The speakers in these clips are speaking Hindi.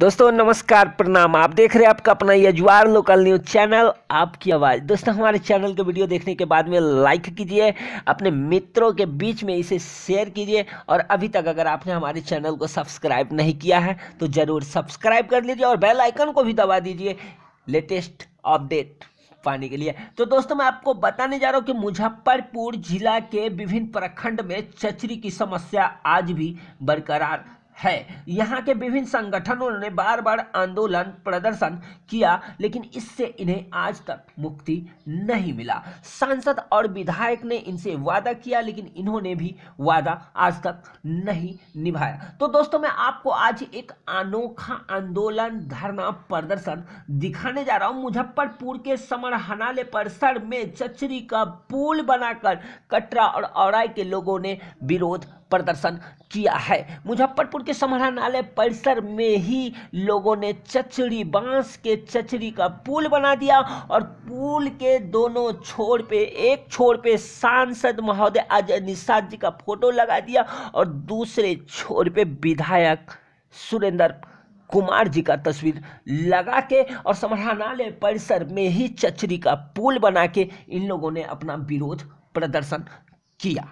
दोस्तों नमस्कार प्रणाम आप देख रहे हैं आपका अपना यजवार लोकल न्यूज चैनल आपकी आवाज़ दोस्तों हमारे चैनल के वीडियो देखने के बाद में लाइक कीजिए अपने मित्रों के बीच में इसे शेयर कीजिए और अभी तक अगर आपने हमारे चैनल को सब्सक्राइब नहीं किया है तो ज़रूर सब्सक्राइब कर लीजिए और बेल आइकन को भी दबा दीजिए लेटेस्ट अपडेट पाने के लिए तो दोस्तों मैं आपको बताने जा रहा हूँ कि मुजफ्फरपुर जिला के विभिन्न प्रखंड में चचरी की समस्या आज भी बरकरार है यहाँ के विभिन्न संगठनों ने बार बार आंदोलन प्रदर्शन किया लेकिन इससे इन्हें आज तक मुक्ति नहीं मिला सांसद और विधायक ने इनसे वादा किया लेकिन इन्होंने भी वादा आज तक नहीं निभाया तो दोस्तों मैं आपको आज एक अनोखा आंदोलन धरना प्रदर्शन दिखाने जा रहा हूँ मुजफ्फरपुर के समरहनाले परिसर में चचरी का पुल बनाकर कटरा और औराई के लोगों ने विरोध प्रदर्शन किया है मुजफ्फरपुर के समाहरणालय परिसर में ही लोगों ने चचड़ी बांस के चचड़ी का पुल बना दिया और पुल के दोनों छोर पे एक छोर पे सांसद महोदय अजय निषाद जी का फोटो लगा दिया और दूसरे छोर पे विधायक सुरेंद्र कुमार जी का तस्वीर लगा के और समाहरणालय परिसर में ही चचरी का पुल बना के इन लोगों ने अपना विरोध प्रदर्शन किया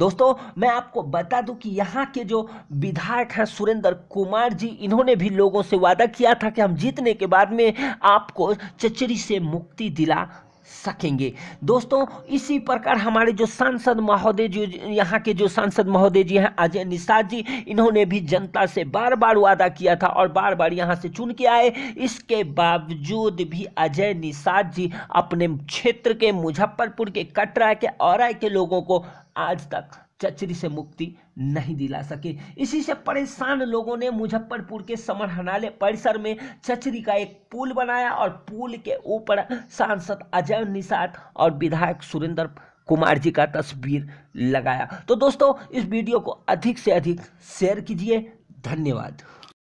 दोस्तों मैं आपको बता दूं कि यहाँ के जो विधायक हैं सुरेंद्र कुमार जी इन्होंने भी लोगों से वादा किया था कि हम जीतने के बाद में आपको चचरी से मुक्ति दिला सकेंगे दोस्तों इसी प्रकार हमारे जो सांसद महोदय जो यहाँ के जो सांसद महोदय जी हैं अजय निषाद जी इन्होंने भी जनता से बार बार वादा किया था और बार बार यहाँ से चुन के आए इसके बावजूद भी अजय निषाद जी अपने क्षेत्र के मुजफ्फरपुर के कटरा के और के लोगों को आज तक चचरी से मुक्ति नहीं दिला सके इसी से परेशान लोगों ने मुजफ्फरपुर के समरहनालय परिसर में चचरी का एक पुल बनाया और पुल के ऊपर सांसद अजय निषाद और विधायक सुरेंद्र कुमार जी का तस्वीर लगाया तो दोस्तों इस वीडियो को अधिक से अधिक शेयर कीजिए धन्यवाद